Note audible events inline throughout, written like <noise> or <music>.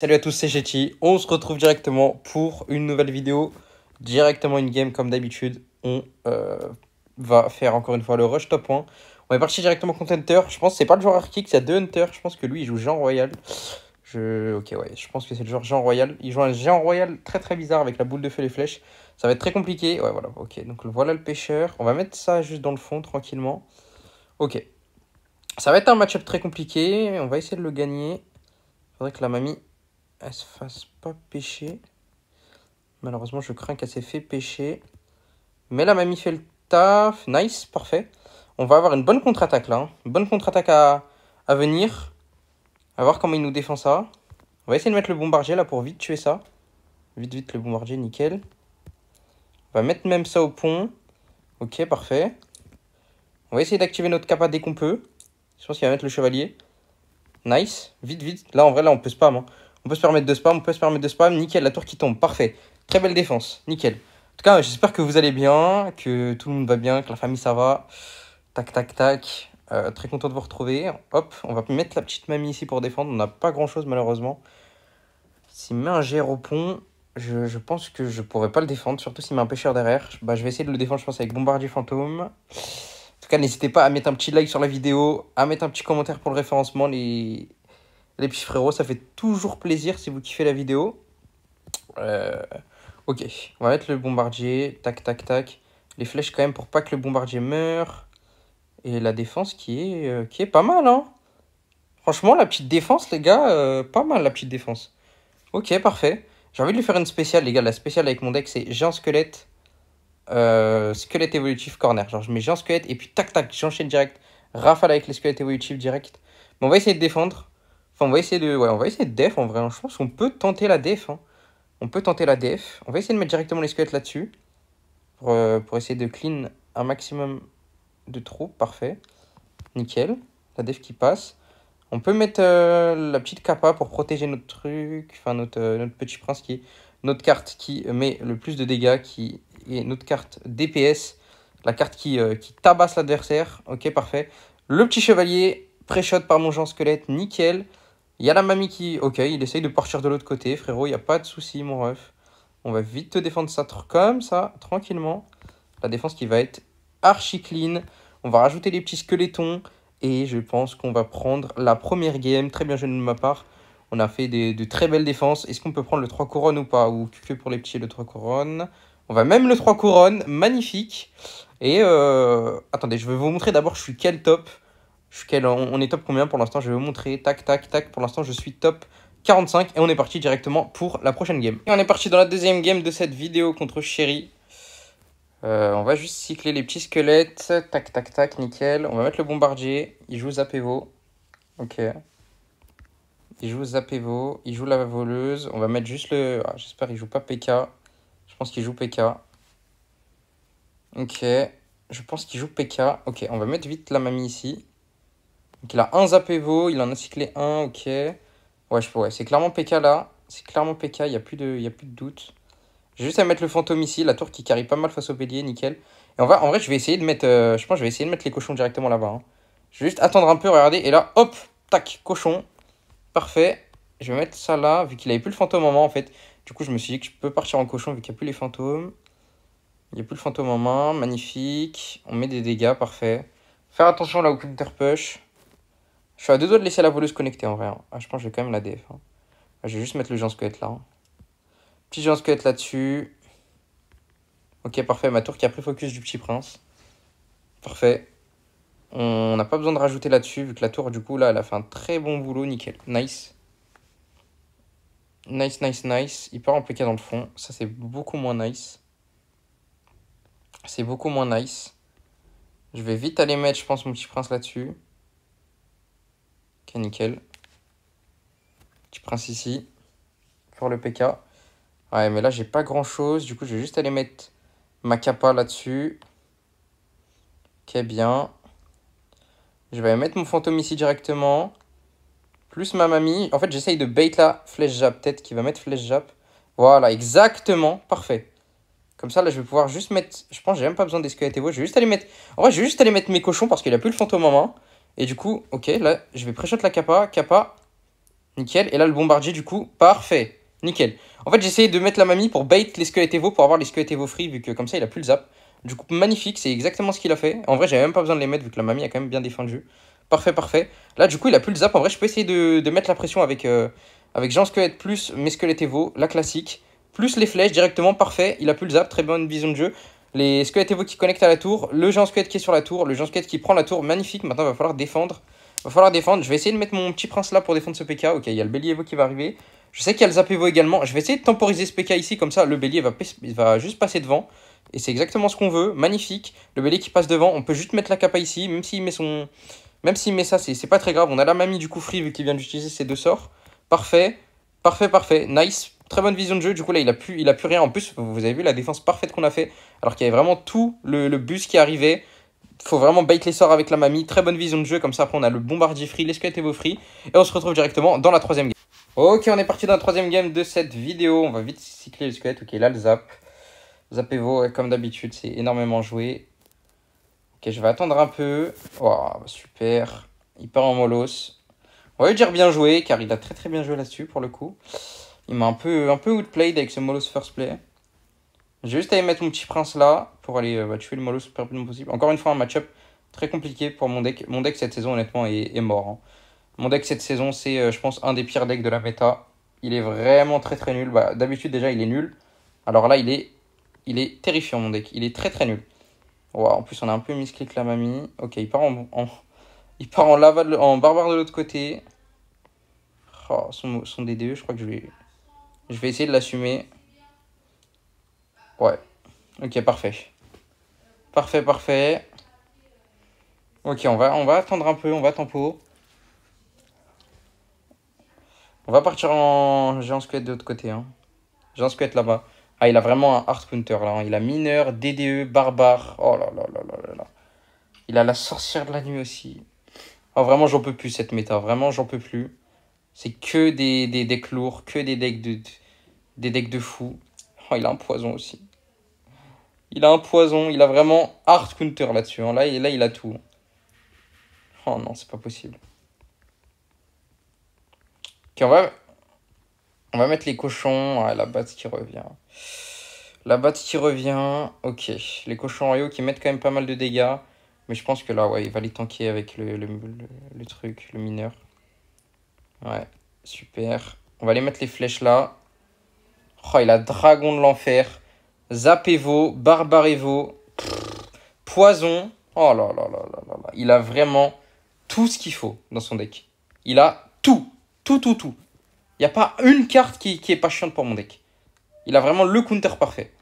Salut à tous, c'est Getty. On se retrouve directement pour une nouvelle vidéo, directement une game comme d'habitude. On euh, va faire encore une fois le rush top 1. On est parti directement contre Hunter. Je pense que c'est pas le joueur Arctic, il y a deux Hunter. Je pense que lui, il joue Jean Royal. Je... Ok, ouais, je pense que c'est le joueur Jean Royal. Il joue un Jean Royal très très bizarre avec la boule de feu et les flèches. Ça va être très compliqué. Ouais, voilà, ok. Donc voilà le pêcheur. On va mettre ça juste dans le fond tranquillement. Ok. Ça va être un match-up très compliqué. On va essayer de le gagner. Faudrait que la mamie elle se fasse pas pêcher. Malheureusement, je crains qu'elle s'est fait pêcher. Mais la mamie fait le taf. Nice, parfait. On va avoir une bonne contre-attaque là. Hein. bonne contre-attaque à, venir. A voir comment il nous défend ça. On va essayer de mettre le bombardier là pour vite tuer ça. Vite, vite le bombardier, nickel. On va mettre même ça au pont. Ok, parfait. On va essayer d'activer notre capa dès qu'on peut. Je pense qu'il va mettre le chevalier. Nice. Vite, vite. Là, en vrai, là, on peut spam. Hein. On peut se permettre de spam, on peut se permettre de spam. Nickel, la tour qui tombe, parfait. Très belle défense, nickel. En tout cas, j'espère que vous allez bien, que tout le monde va bien, que la famille ça va. Tac, tac, tac. Euh, très content de vous retrouver. Hop, on va mettre la petite mamie ici pour défendre. On n'a pas grand-chose malheureusement. S'il met un GR au pont, je, pense que je pourrais pas le défendre, surtout s'il met un pêcheur derrière. Bah, je vais essayer de le défendre, je pense, avec Bombardier Fantôme. En tout cas, n'hésitez pas à mettre un petit like sur la vidéo, à mettre un petit commentaire pour le référencement. Les... Les petits frérots, ça fait toujours plaisir si vous kiffez la vidéo. Euh, ok, on va mettre le bombardier. Tac, tac, tac. Les flèches quand même pour pas que le bombardier meure. Et la défense qui est, euh, qui est pas mal. Hein Franchement, la petite défense, les gars, euh, pas mal la petite défense. Ok, parfait. J'ai envie de lui faire une spéciale, les gars. La spéciale avec mon deck, c'est Jean squelette, squelette évolutif corner. Genre, je mets géant squelette et puis tac tac, j'enchaîne direct. Rafale avec les squelettes évolutifs direct. Mais on va essayer de défendre. Enfin, on va essayer de, ouais, on va essayer de def en vrai. Hein. Je pense qu'on peut tenter la def. Hein. On peut tenter la def. On va essayer de mettre directement les squelettes là-dessus. Pour, euh, essayer de clean un maximum de troupes. Parfait. Nickel. La def qui passe. On peut mettre euh, la petite capa pour protéger notre truc. Enfin, notre, euh, petit prince qui est notre carte qui met le plus de dégâts. Qui est notre carte DPS. La carte qui, qui tabasse l'adversaire. Ok, parfait. Le petit chevalier. Pré-shot par mon genre squelette. Nickel. Il y a la mamie qui. Ok, il essaye de partir de l'autre côté, frérot, il n'y a pas de souci, mon ref. On va vite te défendre ça comme ça, tranquillement. La défense qui va être archi clean. On va rajouter les petits squelettons. Et je pense qu'on va prendre la première game. Très bien joué de ma part. On a fait de très belles défenses. Est-ce qu'on peut prendre le 3 couronnes ou pas Ou que pour les petits, le 3 couronnes On va même le 3 couronnes. Magnifique. Et euh, attendez, je vais vous montrer d'abord je suis quel top on est top combien pour l'instant Je vais vous montrer. Tac, tac, tac. Pour l'instant, je suis top 45. Et on est parti directement pour la prochaine game. Et on est parti dans la deuxième game de cette vidéo contre Chéri euh, on va juste cycler les petits squelettes. Tac, tac, tac. Nickel. On va mettre le bombardier. Il joue Zapevo. Ok. Il joue Zapevo. Il joue la voleuse. On va mettre juste le... Ah, j'espère qu'il joue pas PK. Je pense qu'il joue PK. Ok. Je pense qu'il joue PK. Ok, on va mettre vite la mamie ici. Donc il a un Zapevo, il en a cyclé un, ok. Ouais, je pourrais. C'est clairement PK là. C'est clairement PK, il n'y a, plus de, a plus de doute. J'ai juste à mettre le fantôme ici, la tour qui carry pas mal face au bélier, nickel. Et on va, en vrai, je vais essayer de mettre. Euh, je pense je vais essayer de mettre les cochons directement là-bas. Hein. Je vais juste attendre un peu, regardez. Et là, hop, tac, cochon. Parfait. Je vais mettre ça là, vu qu'il n'avait plus le fantôme en main en fait. Du coup, je me suis dit que je peux partir en cochon vu qu'il n'y a plus les fantômes. Il n'y a plus le fantôme en main, magnifique. On met des dégâts, parfait. Faire attention là au counter push. Je suis à deux doigts de laisser la voleuse connectée en vrai. Hein. Ah, je pense que je vais quand même la DF. Hein. Ah, je vais juste mettre le géant squelette là. Hein. Petit géant squelette là-dessus. Ok, parfait. Ma tour qui a pris focus du petit prince. Parfait. On n'a pas besoin de rajouter là-dessus, vu que la tour, du coup, là, elle a fait un très bon boulot. Nickel. Nice. Nice, nice, nice. Il peut rempliquer dans le fond. Ça, c'est beaucoup moins nice. C'est beaucoup moins nice. Je vais vite aller mettre, je pense, mon petit prince là-dessus nickel. Petit prince ici. Pour le PK. Ouais, mais là, j'ai pas grand-chose. Du coup, je vais juste aller mettre ma capa là-dessus. Ok, bien. Je vais mettre mon fantôme ici directement. Plus ma mamie. En fait, j'essaye de bait la flèche jap. Peut-être qu'il va mettre flèche jap. Voilà, exactement. Parfait. Comme ça, là, je vais pouvoir juste mettre... Je pense que j'ai même pas besoin vous. Je vais juste aller mettre... En vrai, je vais juste aller mettre mes cochons parce qu'il a plus le fantôme en main. Et du coup, ok, là, je vais pré la kappa, kappa, nickel. Et là, le bombardier, du coup, parfait, nickel. En fait, essayé de mettre la mamie pour bait les squelettes Evo, pour avoir les squelettes Evo free, vu que comme ça, il a plus le zap. Du coup, magnifique, c'est exactement ce qu'il a fait. En vrai, j'avais même pas besoin de les mettre, vu que la mamie a quand même bien défendu. Parfait, parfait. Là, du coup, il a plus le zap. En vrai, je peux essayer de, mettre la pression avec, euh, avec Jean Squelette plus mes squelettes Evo, la classique, plus les flèches directement, parfait. Il a plus le zap, très bonne vision de jeu. Les squelettes Evo qui connectent à la tour, le géant squelette qui est sur la tour, le géant squelette qui prend la tour, magnifique. Maintenant, il va falloir défendre. va falloir défendre. Je vais essayer de mettre mon petit prince là pour défendre ce PK. Ok, il y a le bélier Evo qui va arriver. Je sais qu'il y a le zap Evo également. Je vais essayer de temporiser ce PK ici, comme ça le bélier va, va juste passer devant. Et c'est exactement ce qu'on veut, magnifique. Le bélier qui passe devant, on peut juste mettre la capa ici, même s'il met son... Même s'il met ça, c'est pas très grave. On a la mamie du coup free vu qu'il vient d'utiliser ses deux sorts. Parfait, parfait, parfait, nice. Très bonne vision de jeu. Du coup, là, il a plus, il a plus rien. En plus, vous avez vu la défense parfaite qu'on a fait. Alors qu'il y avait vraiment tout le, bus qui arrivait. Faut vraiment bait les sorts avec la mamie. Très bonne vision de jeu. Comme ça, après, on a le bombardier free, les et vos free. Et on se retrouve directement dans la troisième game. Ok, on est parti dans la troisième game de cette vidéo. On va vite cycler le Ok, là, le zap. Zappez vos, comme d'habitude, c'est énormément joué. Ok, je vais attendre un peu. Oh, super. Il part en molos. On va lui dire bien joué, car il a très très bien joué là-dessus, pour le coup. Il m'a un peu, un peu outplayed avec ce Molos first play. J'ai juste à aller mettre mon petit prince là pour aller euh, bah, tuer le Molos le plus rapidement possible. Encore une fois, un match-up très compliqué pour mon deck. Mon deck cette saison, honnêtement, est, mort. Hein. Mon deck cette saison, c'est, euh, je pense, un des pires decks de la méta. Il est vraiment très très nul. Bah, d'habitude, déjà, il est nul. Alors là, il est, il est terrifiant, mon deck. Il est très très nul. en plus, on a un peu misclick la mamie. Ok, il part en, <laughs> il part en, en barbare de l'autre côté. Oh, son, son DDE, je crois que je vais. Je vais essayer de l'assumer. Ouais. Ok, parfait. Parfait, parfait. Ok, on va, on va attendre un peu, on va tempo. On va partir en géant squelette de l'autre côté. Hein. un squelette là-bas. Ah, il a vraiment un hard punter là. Hein. Il a mineur, DDE, barbare. Oh là là là là là là. Il a la sorcière de la nuit aussi. Oh, vraiment, j'en peux plus cette méta. Vraiment, j'en peux plus. C'est que des, decks lourds, que des decks de, des decks de fous Oh, il a un poison aussi. Il a un poison, il a vraiment hard counter là-dessus. Hein. Là, il a tout. Oh non, c'est pas possible. on, va... on va mettre les cochons. Ah, la batte qui revient. La batte qui revient. Ok. Les cochons Rio qui mettent quand même pas mal de dégâts. Mais je pense que là, ouais, il va les tanker avec le, le truc, le mineur. Ouais, super. On va aller mettre les flèches là. Oh, il a dragon de l'enfer. Zapevo, Barbarevo, Poison. Oh là là là là là là. Il a vraiment tout ce qu'il faut dans son deck. Il a tout, tout, tout, tout. Il n'y a pas une carte qui, qui est pas chiante pour mon deck. Il a vraiment le counter parfait.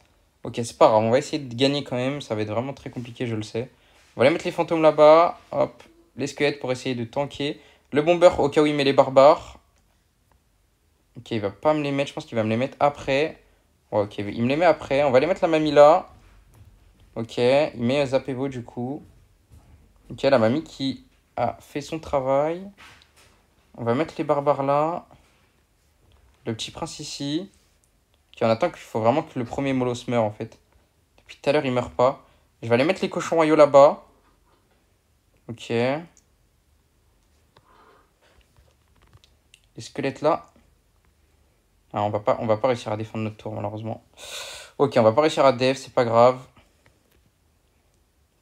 Ok, c'est pas grave, on va essayer de gagner quand même. Ça va être vraiment très compliqué, je le sais. On va aller mettre les fantômes là-bas. Hop, les squelettes pour essayer de tanker. Le bomber, au cas où il met les barbares. Ok, il va pas me les mettre. Je pense qu'il va me les mettre après. ok, il me les met après. On va les mettre la mamie là. Ok, il met euh, Zapévo du coup. Ok, la mamie qui a fait son travail. On va mettre les barbares là. Le petit prince ici. Qui en attend qu'il faut vraiment que le premier Molos meure en fait. Depuis tout à l'heure, il meurt pas. Je vais aller mettre les cochons royaux là-bas. Ok. les squelettes là. Ah, on va pas, on va pas réussir à défendre notre tour malheureusement. Ok, on va pas réussir à def, c'est pas grave.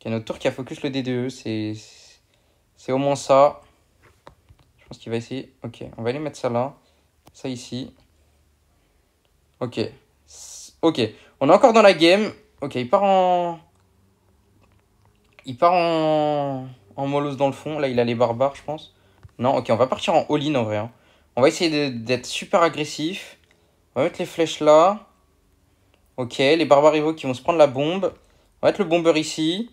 a notre tour qui a focus le D2, e, c'est c'est au moins ça. Je pense qu'il va essayer. Ok, on va aller mettre ça là, ça ici. Ok, ok, on est encore dans la game. Ok, il part en il part en en molosse dans le fond. Là, il a les barbares, je pense. Non, ok, on va partir en all-in en vrai. Hein. On va essayer d'être super agressif. On va mettre les flèches là. Ok, les barbarivaux qui vont se prendre la bombe. On va mettre le bomber ici.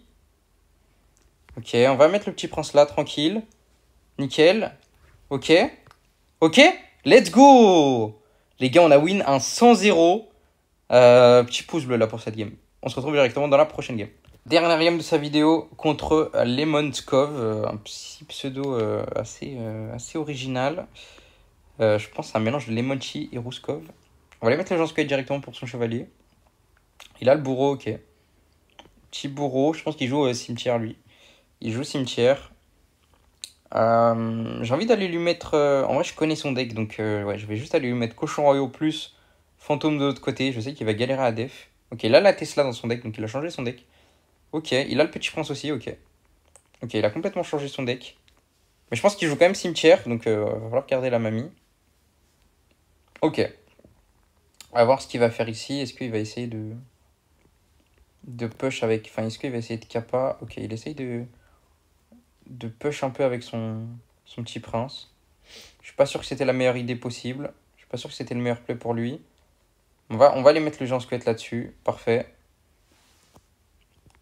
Ok, on va mettre le petit prince là, tranquille. Nickel. Ok. Ok, let's go Les gars, on a win un 100-0. Euh, petit pouce bleu là pour cette game. On se retrouve directement dans la prochaine game. Dernière game de sa vidéo contre Lemon Cove, euh, un petit pseudo euh, assez, assez original. Euh, je pense c'est un mélange de Lemonchi et Ruskov. On va aller mettre l'agent squad directement pour son chevalier. Il a le bourreau, ok. Petit bourreau, je pense qu'il joue cimetière lui. Il joue cimetière. Euh, j'ai envie d'aller lui mettre. Euh, en vrai, je connais son deck, donc ouais, je vais juste aller lui mettre cochon royaux plus fantôme de l'autre côté. Je sais qu'il va galérer à def. Ok, a la Tesla dans son deck, donc il a changé son deck. Ok, il a le petit prince aussi, ok. Ok, il a complètement changé son deck. Mais je pense qu'il joue quand même cimetière, donc il va falloir garder la mamie. Ok. On va voir ce qu'il va faire ici. Est-ce qu'il va essayer de... De push avec... Enfin, est-ce qu'il va essayer de capa. Ok, il essaye de... De push un peu avec son, son petit prince. Je suis pas sûr que c'était la meilleure idée possible. Je suis pas sûr que c'était le meilleur play pour lui. On va, on va aller mettre le Jean Squelette là-dessus. Parfait.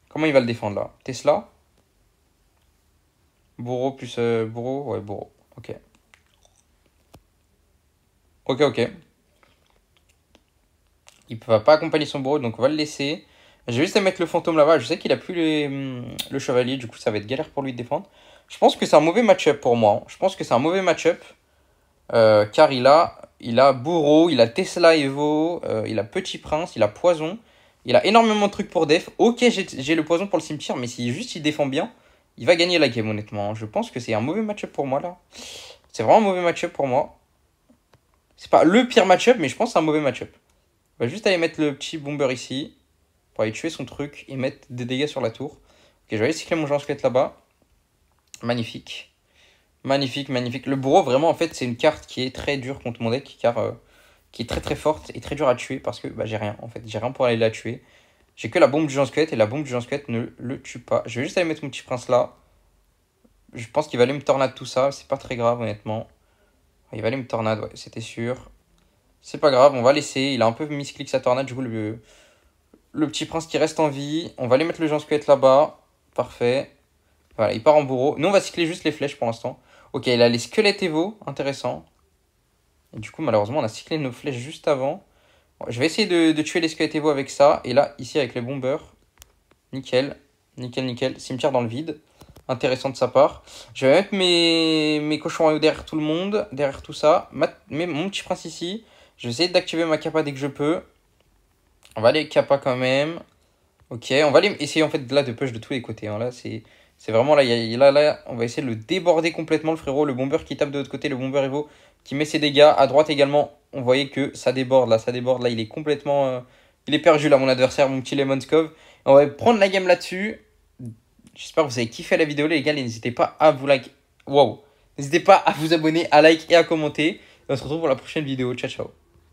Comment il va le défendre là Tesla Bourreau plus euh, Bourreau Ouais, Bourreau. Ok. Ok, ok. Il ne va pas accompagner son bourreau, donc on va le laisser. J'ai juste à mettre le fantôme là-bas. Je sais qu'il a plus hum, le chevalier, du coup ça va être galère pour lui de défendre. Je pense que c'est un mauvais match-up pour moi. Hein. Je pense que c'est un mauvais match-up. Euh, car il a, il a Bourreau, il a Tesla Evo, euh, il a Petit Prince, il a Poison. Il a énormément de trucs pour def. Ok, j'ai le poison pour le cimetière, mais si juste il défend bien, il va gagner la game honnêtement. Hein. Je pense que c'est un mauvais match-up pour moi là. C'est vraiment un mauvais match-up pour moi. C'est pas le pire match-up, mais je pense que c'est un mauvais match-up. On va juste aller mettre le petit bomber ici pour aller tuer son truc et mettre des dégâts sur la tour. Ok, je vais aller cycler mon jean squelette là-bas. Magnifique. Magnifique, magnifique. Le bourreau, vraiment, en fait, c'est une carte qui est très dure contre mon deck, car euh, qui est très très forte et très dure à tuer parce que bah, j'ai rien, en fait. J'ai rien pour aller la tuer. J'ai que la bombe du jean squelette et la bombe du jean ne le tue pas. Je vais juste aller mettre mon petit prince là. Je pense qu'il va aller me tornade tout ça. C'est pas très grave, honnêtement. Ah, il va aller me tornade, ouais, c'était sûr. C'est pas grave, on va laisser. Il a un peu misclick sa tornade, du coup, le, le petit prince qui reste en vie. On va aller mettre le jean squelette là-bas. Parfait. Voilà, il part en bourreau. Nous, on va cycler juste les flèches pour l'instant. Ok, il a les squelettes Evo, intéressant. Et du coup, malheureusement, on a cyclé nos flèches juste avant. je vais essayer de, de, tuer les squelettes Evo avec ça. Et là, ici, avec les bombeurs. Nickel, nickel, nickel. Cimetière dans le vide intéressant de sa part. Je vais mettre mes, mes cochons à derrière tout le monde, derrière tout ça. Mais mon petit prince ici. Je vais essayer d'activer ma capa dès que je peux. On va aller capa quand même. Ok, on va aller essayer en fait là de push de tous les côtés. Hein. Là, c'est vraiment là, là, là, on va essayer de le déborder complètement le frérot. Le bomber qui tape de l'autre côté, le bomber Evo qui met ses dégâts. À droite également, on voyait que ça déborde là, ça déborde là. Il est complètement... Euh, il est perdu là mon adversaire, mon petit Lemonskov. On va prendre la game là-dessus. J'espère que vous avez kiffé la vidéo, les gars. Et n'hésitez pas à vous like. Wow. N'hésitez pas à vous abonner, à like et à commenter. on se retrouve pour la prochaine vidéo. Ciao, ciao.